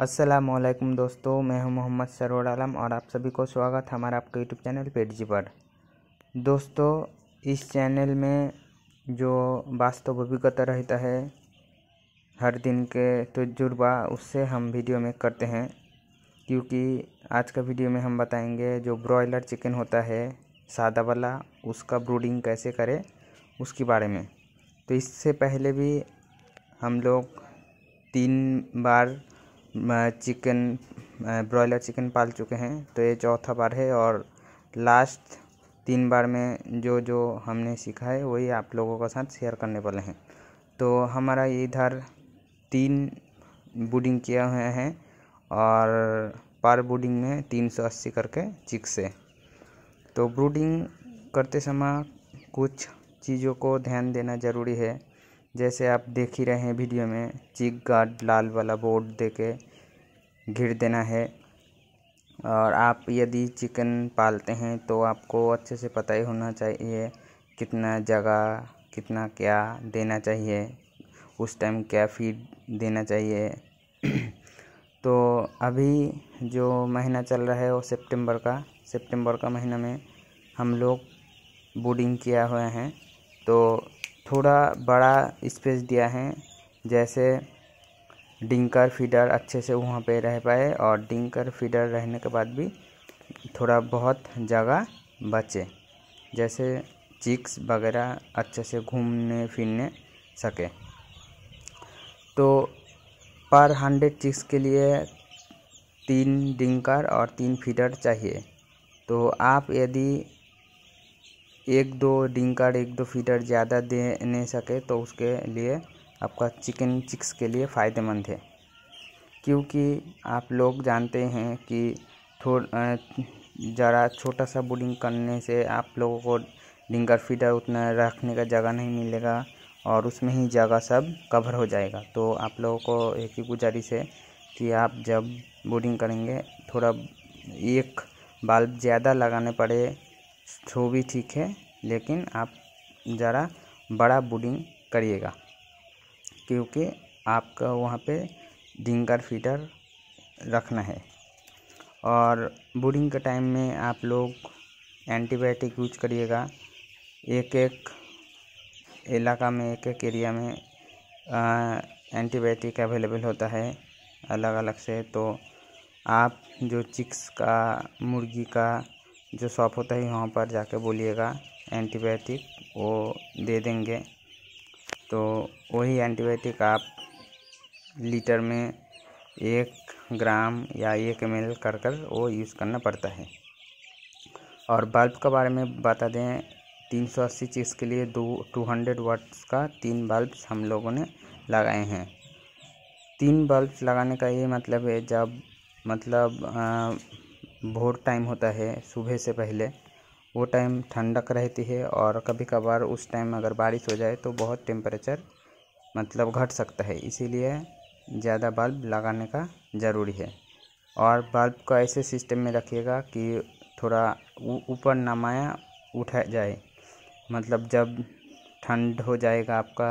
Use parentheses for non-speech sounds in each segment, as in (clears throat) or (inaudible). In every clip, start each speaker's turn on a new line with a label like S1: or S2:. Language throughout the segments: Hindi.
S1: असलम दोस्तों मैं हूं मोहम्मद सरोड़ आलम और आप सभी को स्वागत हमारा आपके यूट्यूब चैनल पेडजी पर दोस्तों इस चैनल में जो वास्तव अभिज्ञता रहता है हर दिन के तजुर्बा उससे हम वीडियो में करते हैं क्योंकि आज का वीडियो में हम बताएंगे जो ब्रॉयलर चिकन होता है सादा वाला उसका ब्रूडिंग कैसे करें उसके बारे में तो इससे पहले भी हम लोग तीन बार चिकन ब्रॉयलर चिकन पाल चुके हैं तो ये चौथा बार है और लास्ट तीन बार में जो जो हमने सीखा है वही आप लोगों के साथ शेयर करने वाले हैं तो हमारा इधर तीन बुडिंग किया हुए हैं और पर बुडिंग में तीन सौ अस्सी करके चिक्स है तो ब्रूडिंग करते समय कुछ चीज़ों को ध्यान देना ज़रूरी है जैसे आप देख ही रहे हैं वीडियो में चिक गार्ड लाल वाला बोर्ड दे के घिर देना है और आप यदि चिकन पालते हैं तो आपको अच्छे से पता ही होना चाहिए कितना जगह कितना क्या देना चाहिए उस टाइम क्या फीड देना चाहिए (clears throat) तो अभी जो महीना चल रहा है वो सितंबर का सितंबर का महीना में हम लोग बोर्डिंग किया हुआ है तो थोड़ा बड़ा स्पेस दिया है जैसे डिंकर फीडर अच्छे से वहाँ पे रह पाए और डिंकर फीडर रहने के बाद भी थोड़ा बहुत जगह बचे जैसे चिक्स वगैरह अच्छे से घूमने फिरने सके तो पर हंड्रेड चिक्स के लिए तीन डिंकर और तीन फीडर चाहिए तो आप यदि एक दो डिंकर एक दो फीटर ज़्यादा दे नहीं सके तो उसके लिए आपका चिकन चिक्स के लिए फ़ायदेमंद है क्योंकि आप लोग जानते हैं कि थोड़ा ज़रा छोटा सा बोर्डिंग करने से आप लोगों को डिंगर फीडर उतना रखने का जगह नहीं मिलेगा और उसमें ही जगह सब कवर हो जाएगा तो आप लोगों को एक ही गुजारिश है कि आप जब बोर्डिंग करेंगे थोड़ा एक बाल्ब ज़्यादा लगाने पड़े तो भी ठीक है लेकिन आप ज़रा बड़ा बुडिंग करिएगा क्योंकि आपका वहाँ पे डिंगर फीडर रखना है और बुडिंग के टाइम में आप लोग एंटीबायोटिक यूज करिएगा एक एक इलाका में एक एक एरिया में एंटीबायोटिक अवेलेबल होता है अलग अलग से तो आप जो चिक्स का मुर्गी का जो शॉप होता है वहाँ पर जाके बोलिएगा एंटीबायोटिक वो दे देंगे तो वही एंटीबायोटिक आप लीटर में एक ग्राम या एक एम एल कर कर वो यूज़ करना पड़ता है और बल्ब के बारे में बता दें तीन सौ अस्सी चीज़ के लिए दो टू हंड्रेड वाट्स का तीन बल्ब्स हम लोगों ने लगाए हैं तीन बल्ब्स लगाने का ये मतलब है जब मतलब आ, हाँ, भोर टाइम होता है सुबह से पहले वो टाइम ठंडक रहती है और कभी कभार उस टाइम अगर बारिश हो जाए तो बहुत टेम्परेचर मतलब घट सकता है इसीलिए ज़्यादा बल्ब लगाने का ज़रूरी है और बल्ब को ऐसे सिस्टम में रखिएगा कि थोड़ा ऊपर नमाया उठा जाए मतलब जब ठंड हो जाएगा आपका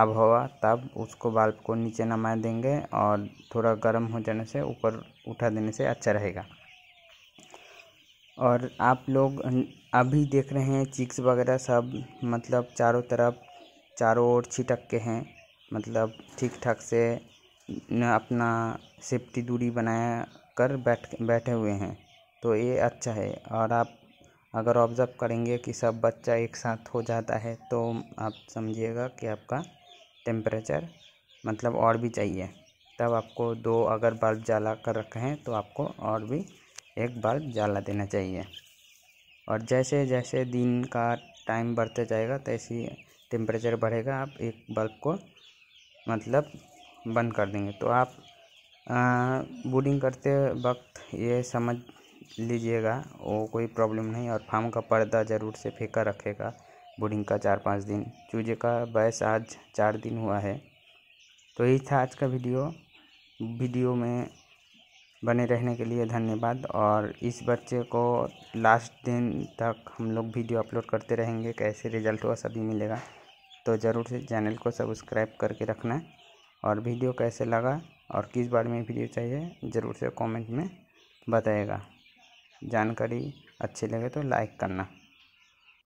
S1: आब हवा तब उसको बल्ब को नीचे नमाया देंगे और थोड़ा गर्म हो जाने से ऊपर उठा देने से अच्छा रहेगा और आप लोग अभी देख रहे हैं चिक्स वगैरह सब मतलब चारों तरफ चारों ओर छिटक के हैं मतलब ठीक ठाक से अपना सेफ्टी दूरी बनाया कर बैठ बैठे हुए हैं तो ये अच्छा है और आप अगर ऑब्ज़र्व करेंगे कि सब बच्चा एक साथ हो जाता है तो आप समझिएगा कि आपका टेम्परेचर मतलब और भी चाहिए तब आपको दो अगर बल्ब जला कर रखे हैं तो आपको और भी एक बल्ब जला देना चाहिए और जैसे जैसे दिन का टाइम बढ़ते जाएगा तैसे टेम्परेचर बढ़ेगा आप एक बल्ब को मतलब बंद कर देंगे तो आप बूडिंग करते वक्त ये समझ लीजिएगा वो कोई प्रॉब्लम नहीं और फार्म का पर्दा ज़रूर से फेंका रखेगा बोर्डिंग का चार पाँच दिन चूजे का बैस आज चार दिन हुआ है तो यही था आज का वीडियो वीडियो में बने रहने के लिए धन्यवाद और इस बच्चे को लास्ट दिन तक हम लोग वीडियो अपलोड करते रहेंगे कैसे रिजल्ट हुआ सभी मिलेगा तो ज़रूर से चैनल को सब्सक्राइब करके रखना और वीडियो कैसे लगा और किस बारे में वीडियो चाहिए ज़रूर से कमेंट में बताएगा जानकारी अच्छी लगे तो लाइक करना